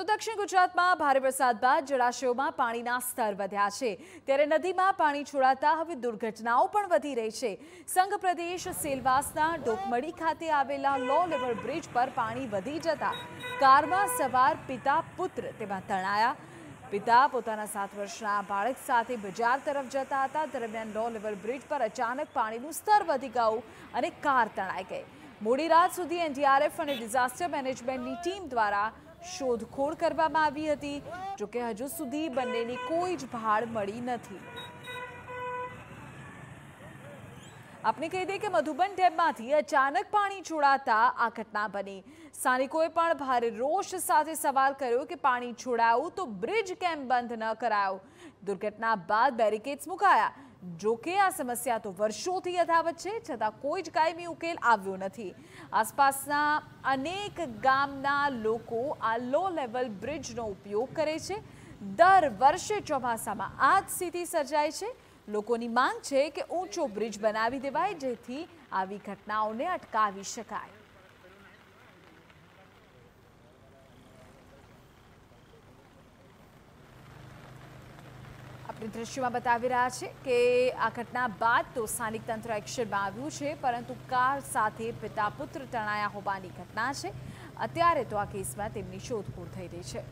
તો દક્ષિણ ગુજરાતમાં ભારે વરસાદ બાદ જળાશયોમાં પાણીના સ્તર વધ્યા છે ત્યારે નદીમાં પાણી છોડાતા હવે દુર્ઘટનાઓ પણ વધી રહી છે સંઘ પ્રદેશ સેલવાસના ડોકમડી ખાતે આવેલા લો લેવલ બ્રિજ પર પાણી વધી જતા કારમાં સવાર પિતા પુત્ર તેમાં તણાયા પિતા પોતાના સાત વર્ષના બાળક સાથે બજાર તરફ જતા હતા દરમિયાન લો લેવલ બ્રિજ પર અચાનક પાણીનું સ્તર વધી ગયું અને કાર તણાઈ ગઈ મોડી રાત સુધી એનડીઆરએફ અને ડિઝાસ્ટર મેનેજમેન્ટની ટીમ દ્વારા શોધખોળ કરવામાં આવી હતી જોકે હજુ સુધી બંનેની કોઈ જ ભાળ મળી નથી આપણે કહી દઈએ કે મધુબન ડેમમાંથી અચાનક પાણી છોડાતા આ ઘટના બની સ્થાનિકોએ પણ ભારે રોષ સાથે સવાલ કર્યો કે પાણી છોડાવું તો બ્રિજ કેમ બંધ ન કરાયો દુર્ઘટના બાદ બેરિકેડ્સ મુકાયા જોકે આ સમસ્યા તો વર્ષોથી યથાવત છે છતાં કોઈ જ કાયમી ઉકેલ આવ્યો નથી આસપાસના અનેક ગામના લોકો આ લો લેવલ બ્રિજનો ઉપયોગ કરે છે દર વર્ષે ચોમાસામાં આ જ સ્થિતિ સર્જાય છે લોકોની માંગ છે કે ઊંચો બ્રિજ બનાવી દેવાય જેથી આવી ઘટનાઓને અટકાવી શકાય દ્રશ્યમાં બતાવી રહ્યા છે કે આ ઘટના બાદ તો સ્થાનિક તંત્ર એક્શનમાં આવ્યું છે પરંતુ કાર સાથે પિતા પુત્ર તણાયા હોવાની ઘટના છે અત્યારે તો આ કેસમાં તેમની શોધખોળ થઈ રહી છે